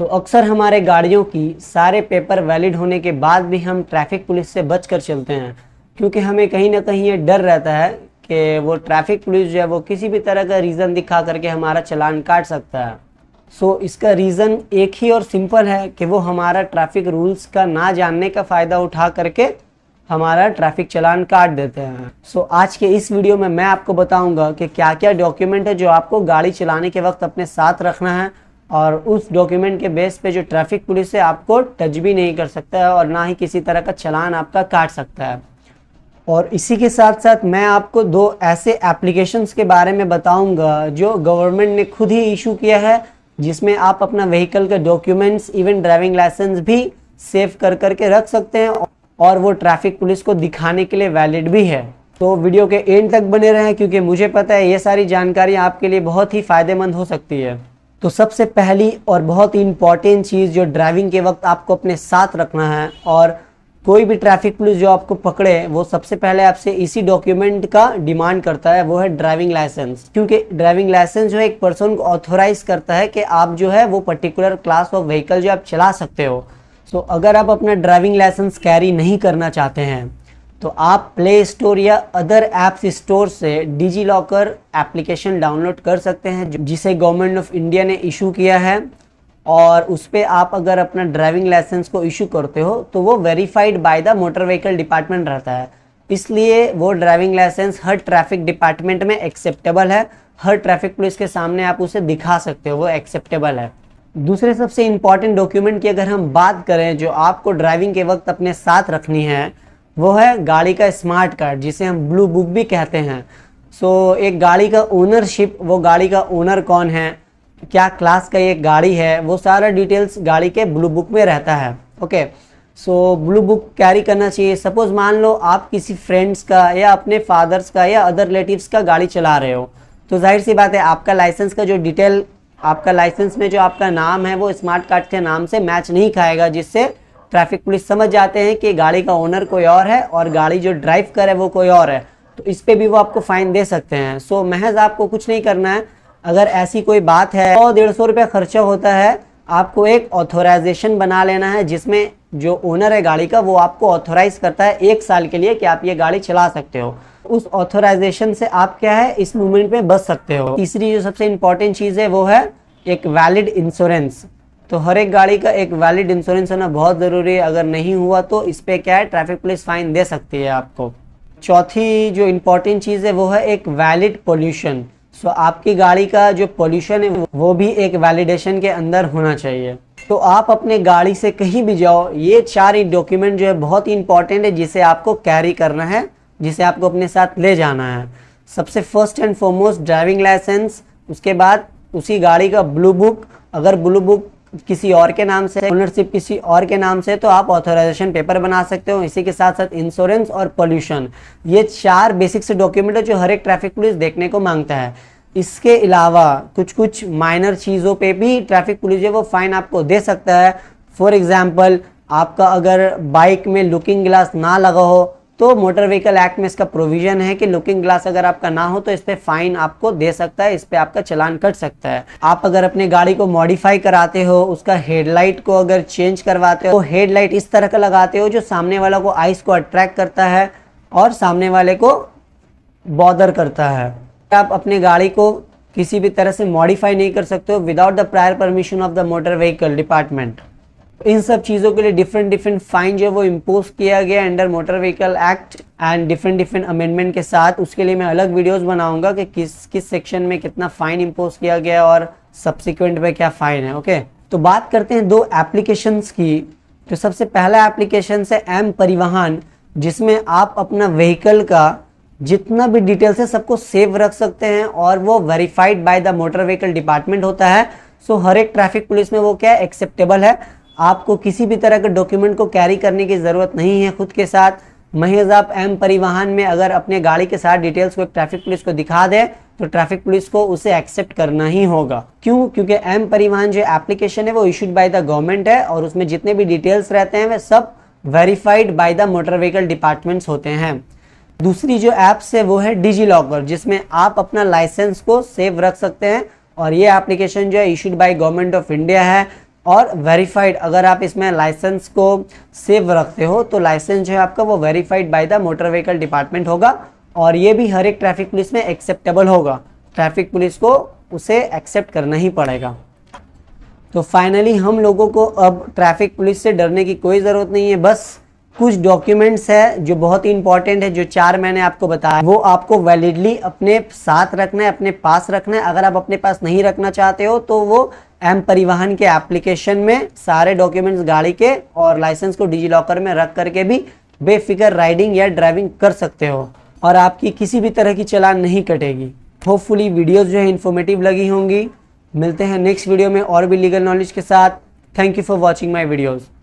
तो अक्सर हमारे गाड़ियों की सारे पेपर वैलिड होने के बाद भी हम ट्रैफिक पुलिस से बच कर चलते हैं क्योंकि हमें कहीं ना कहीं ये डर रहता है कि वो ट्रैफिक पुलिस जो है वो किसी भी तरह का रीज़न दिखा करके हमारा चलान काट सकता है सो so, इसका रीज़न एक ही और सिंपल है कि वो हमारा ट्रैफिक रूल्स का ना जानने का फ़ायदा उठा करके हमारा ट्रैफिक चलान काट देते हैं सो so, आज के इस वीडियो में मैं आपको बताऊंगा कि क्या क्या डॉक्यूमेंट है जो आपको गाड़ी चलाने के वक्त अपने साथ रखना है और उस डॉक्यूमेंट के बेस पे जो ट्रैफिक पुलिस है आपको टच भी नहीं कर सकता है और ना ही किसी तरह का चलान आपका काट सकता है और इसी के साथ साथ मैं आपको दो ऐसे एप्लीकेशंस के बारे में बताऊंगा जो गवर्नमेंट ने खुद ही इशू किया है जिसमें आप अपना व्हीकल के डॉक्यूमेंट्स इवन ड्राइविंग लाइसेंस भी सेव कर करके रख सकते हैं और वो ट्रैफिक पुलिस को दिखाने के लिए वैलिड भी है तो वीडियो के एंड तक बने रहें क्योंकि मुझे पता है ये सारी जानकारी आपके लिए बहुत ही फ़ायदेमंद हो सकती है तो सबसे पहली और बहुत ही इम्पॉर्टेंट चीज़ जो ड्राइविंग के वक्त आपको अपने साथ रखना है और कोई भी ट्रैफिक पुलिस जो आपको पकड़े वो सबसे पहले आपसे इसी डॉक्यूमेंट का डिमांड करता है वो है ड्राइविंग लाइसेंस क्योंकि ड्राइविंग लाइसेंस जो है एक पर्सन को ऑथोराइज करता है कि आप जो है वो पर्टिकुलर क्लास ऑफ व्हीकल जो आप चला सकते हो सो अगर आप अपना ड्राइविंग लाइसेंस कैरी नहीं करना चाहते हैं तो आप प्ले स्टोर या अदर ऐप्स स्टोर से डिजी लॉकर एप्लीकेशन डाउनलोड कर सकते हैं जिसे गवर्नमेंट ऑफ इंडिया ने इशू किया है और उस पर आप अगर अपना ड्राइविंग लाइसेंस को इशू करते हो तो वो verified by the motor vehicle department रहता है इसलिए वो ड्राइविंग लाइसेंस हर ट्रैफिक डिपार्टमेंट में एक्सेप्टेबल है हर ट्रैफिक पुलिस के सामने आप उसे दिखा सकते हो वो एक्सेप्टेबल है दूसरे सबसे इंपॉर्टेंट डॉक्यूमेंट की अगर हम बात करें जो आपको ड्राइविंग के वक्त अपने साथ रखनी है वो है गाड़ी का स्मार्ट कार्ड जिसे हम ब्लू बुक भी कहते हैं सो so, एक गाड़ी का ओनरशिप वो गाड़ी का ओनर कौन है क्या क्लास का ये गाड़ी है वो सारा डिटेल्स गाड़ी के ब्लू बुक में रहता है okay so blue book carry करना चाहिए सपोज़ मान लो आप किसी फ्रेंड्स का या अपने फादर्स का या अदर रिलेटिव्स का गाड़ी चला रहे हो तो जाहिर सी बात है आपका लाइसेंस का जो डिटेल आपका लाइसेंस में जो आपका नाम है वो स्मार्ट कार्ड के नाम से मैच नहीं खाएगा जिससे ट्रैफिक पुलिस समझ जाते हैं कि गाड़ी का ओनर कोई और है और गाड़ी जो ड्राइव करे वो कोई और है तो इस पर भी वो आपको फ़ाइन दे सकते हैं सो so, महज आपको कुछ नहीं करना है अगर ऐसी कोई बात है सौ डेढ़ सौ रुपया खर्चा होता है आपको एक ऑथोराइजेशन बना लेना है जिसमें जो ओनर है गाड़ी का वो आपको ऑथोराइज करता है एक साल के लिए कि आप ये गाड़ी चला सकते हो उस ऑथोराइजेशन से आप क्या है इस मूवमेंट में बच सकते हो तीसरी जो सबसे इम्पोर्टेंट चीज़ है वो है एक वैलिड इंश्योरेंस तो हर एक गाड़ी का एक वैलिड इंश्योरेंस होना बहुत ज़रूरी है अगर नहीं हुआ तो इस पर क्या है ट्रैफिक पुलिस फाइन दे सकती है आपको चौथी जो इम्पोर्टेंट चीज़ है वो है एक वैलिड पोल्यूशन सो आपकी गाड़ी का जो पोल्यूशन है वो भी एक वैलिडेशन के अंदर होना चाहिए तो आप अपने गाड़ी से कहीं भी जाओ ये चार ही डॉक्यूमेंट जो है बहुत ही इंपॉर्टेंट है जिसे आपको कैरी करना है जिसे आपको अपने साथ ले जाना है सबसे first and foremost driving licence उसके बाद उसी गाड़ी का ब्लू बुक अगर ब्लू बुक किसी और के नाम से ओनरशिप किसी और के नाम से तो आप ऑथोराइजेशन पेपर बना सकते हो इसी के साथ साथ इंश्योरेंस और पोल्यूशन ये चार बेसिक से डॉक्यूमेंट है जो हर एक ट्रैफिक पुलिस देखने को मांगता है इसके अलावा कुछ कुछ माइनर चीज़ों पे भी ट्रैफिक पुलिस है वो फाइन आपको दे सकता है फॉर एग्जाम्पल आपका अगर बाइक में लुकिंग ग्लास ना लगा हो तो मोटर व्हीकल एक्ट में इसका प्रोविजन है कि लुकिंग ग्लास अगर आपका ना हो तो इस पर फाइन आपको दे सकता है इस पर आपका चलान कट सकता है आप अगर अपने गाड़ी को मॉडिफाई कराते हो उसका हेडलाइट को अगर चेंज करवाते हो तो हेडलाइट इस तरह का लगाते हो जो सामने वाला को आइस को अट्रैक्ट करता है और सामने वाले को बॉदर करता है आप अपने गाड़ी को किसी भी तरह से मॉडिफाई नहीं कर सकते हो without the prior permission of the motor vehicle department इन सब चीज़ों के लिए डिफरेंट डिफरेंट फाइन जो है वो इम्पोज किया गया under motor vehicle act and different different amendment के साथ उसके लिए मैं अलग वीडियोस बनाऊंगा कि किस किस सेक्शन में कितना फाइन इम्पोज किया गया और सब्सिक्वेंट में क्या फाइन है ओके तो बात करते हैं दो एप्लीकेशंस की तो सबसे पहला एप्लीकेशन है एम परिवहन जिसमें आप अपना व्हीकल का जितना भी डिटेल्स है सबको सेव रख सकते हैं और वो verified by the motor vehicle department होता है सो so, हर एक ट्रैफिक पुलिस में वो क्या है एक्सेप्टेबल है आपको किसी भी तरह के डॉक्यूमेंट को कैरी करने की ज़रूरत नहीं है खुद के साथ महज आप एम परिवहन में अगर अपने गाड़ी के साथ डिटेल्स को ट्रैफिक पुलिस को दिखा दे तो ट्रैफिक पुलिस को उसे एक्सेप्ट करना ही होगा क्यों क्योंकि एम परिवहन जो एप्लीकेशन है वो इशूड बाय द गवर्नमेंट है और उसमें जितने भी डिटेल्स रहते हैं वे सब verified by the motor vehicle departments होते हैं दूसरी जो ऐप्स है वो है डिजी लॉकर जिसमें आप अपना लाइसेंस को सेव रख सकते हैं और ये एप्लीकेशन जो है issued by government of India है और वेरीफाइड अगर आप इसमें लाइसेंस को सेव रखते हो तो लाइसेंस जो है आपका वो verified by the motor vehicle department होगा और ये भी हर एक ट्रैफिक पुलिस में एक्सेप्टेबल होगा ट्रैफिक पुलिस को उसे एक्सेप्ट करना ही पड़ेगा तो फाइनली हम लोगों को अब ट्रैफिक पुलिस से डरने की कोई ज़रूरत नहीं है बस कुछ डॉक्यूमेंट्स है जो बहुत ही इंपॉर्टेंट है जो चार मैंने आपको बताया वो आपको वैलिडली अपने साथ रखना है अपने पास रखना है अगर आप अपने पास नहीं रखना चाहते हो तो वो एम परिवहन के एप्लीकेशन में सारे डॉक्यूमेंट्स गाड़ी के और लाइसेंस को डिजी लॉकर में रख करके भी बेफिक्र राइडिंग या ड्राइविंग कर सकते हो और आपकी किसी भी तरह की चलान नहीं कटेगी होपफुली वीडियोस जो है इन्फॉर्मेटिव लगी होंगी मिलते हैं नेक्स्ट वीडियो में और भी लीगल नॉलेज के साथ thank you for watching my videos